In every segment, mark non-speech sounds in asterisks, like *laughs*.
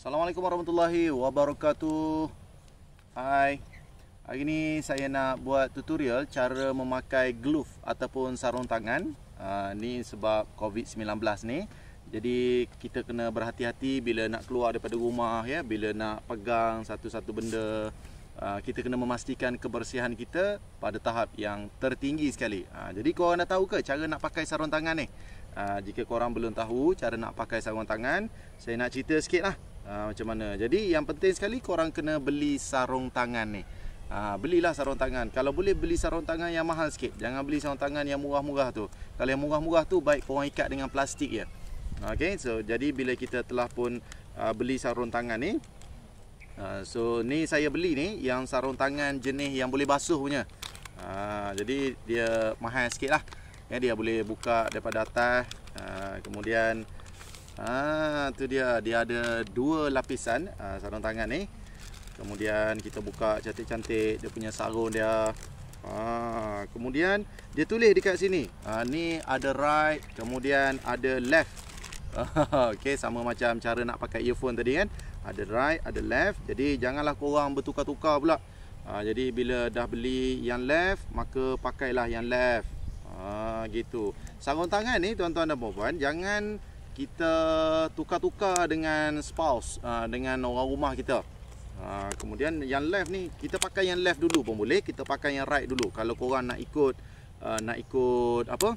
Assalamualaikum warahmatullahi wabarakatuh Hai Hari ni saya nak buat tutorial Cara memakai glove Ataupun sarung tangan uh, Ni sebab COVID-19 ni Jadi kita kena berhati-hati Bila nak keluar daripada rumah ya, Bila nak pegang satu-satu benda uh, Kita kena memastikan kebersihan kita Pada tahap yang tertinggi sekali uh, Jadi korang dah tahu ke Cara nak pakai sarung tangan ni uh, Jika korang belum tahu Cara nak pakai sarung tangan Saya nak cerita sikit lah ha, Macam mana Jadi yang penting sekali korang kena beli sarung tangan ni ha, Belilah sarung tangan Kalau boleh beli sarung tangan yang mahal sikit Jangan beli sarung tangan yang murah-murah tu Kalau yang murah-murah tu baik korang ikat dengan plastik je Okay so jadi bila kita telah pun uh, beli sarung tangan ni uh, So ni saya beli ni yang sarung tangan jenis yang boleh basuh punya uh, Jadi dia mahal sikit lah Ya, dia boleh buka daripada atas Kemudian Ah tu dia dia ada dua lapisan ah, sarung tangan ni. Kemudian kita buka cantik-cantik dia punya sarung dia. Ah kemudian dia tulis dekat sini. Ah ni ada right, kemudian ada left. Ah, *laughs* okey sama macam cara nak pakai earphone tadi kan. Ada right, ada left. Jadi janganlah kau korang bertukar-tukar pula. Ha, jadi bila dah beli yang left Maka pakailah yang left ha, Gitu Sarung tangan ni tuan-tuan dan puan-puan Jangan kita tukar-tukar dengan spouse uh, dengan orang rumah kita uh, kemudian yang left ni kita pakai yang left dulu pun boleh kita pakai yang right dulu kalau korang nak ikut uh, nak ikut apa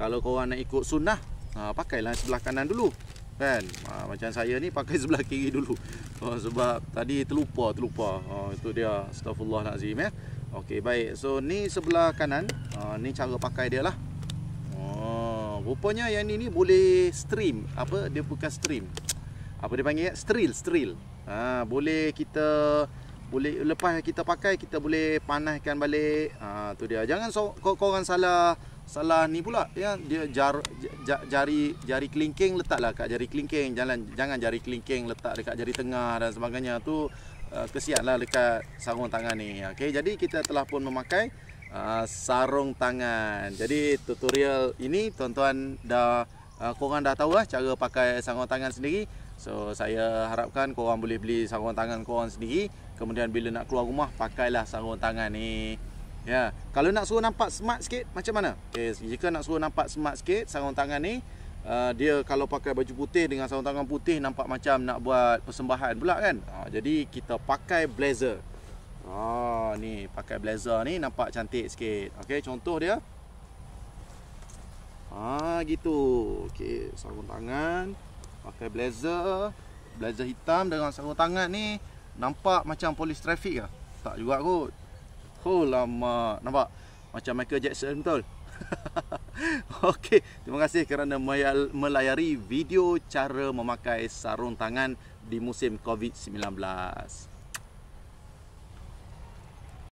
kalau korang nak ikut sunnah uh, pakailah sebelah kanan dulu kan uh, macam saya ni pakai *laughs* sebelah kiri dulu uh, sebab tadi terlupa terlupa uh, itu dia astagfirullahalazim ya Okey baik so ni sebelah kanan uh, ni cara pakai dia lah Rupanya yang ni ni boleh stream apa dia bukan stream. Apa dia panggil? Steril, steril. Ha, boleh kita boleh lepas kita pakai kita boleh panaskan balik. Ha, tu dia. Jangan so, kau korang salah salah ni pula ya dia jar, jar, jari jari kelingking letaklah kat jari kelingking jangan jangan jari kelingking letak dekat jari tengah dan sebagainya tu uh, lah dekat sarung tangan ni okay jadi kita telah pun memakai Ah, sarung tangan. Jadi tutorial ini tuan-tuan dah uh, korang dah tahu lah cara pakai sarung tangan sendiri. So saya harapkan korang boleh beli sarung tangan korang sendiri. Kemudian bila nak keluar rumah pakailah sarung tangan ni. Ya. Yeah. Kalau nak suruh nampak smart sikit macam mana? Okey, jika nak suruh nampak smart sikit sarung tangan ni Uh, dia kalau pakai baju putih dengan sarung tangan putih nampak macam nak buat persembahan pula kan uh, jadi kita pakai blazer Oh, ni pakai blazer ni nampak cantik sikit. Okey, contoh dia. Ah, gitu. Okey, sarung tangan, pakai blazer, blazer hitam dengan sarung tangan ni nampak macam polis trafik ke? Tak juga kot. Oh, lama. Nampak macam Michael Jackson betul. *laughs* Okey, terima kasih kerana melayari video cara memakai sarung tangan di musim COVID-19.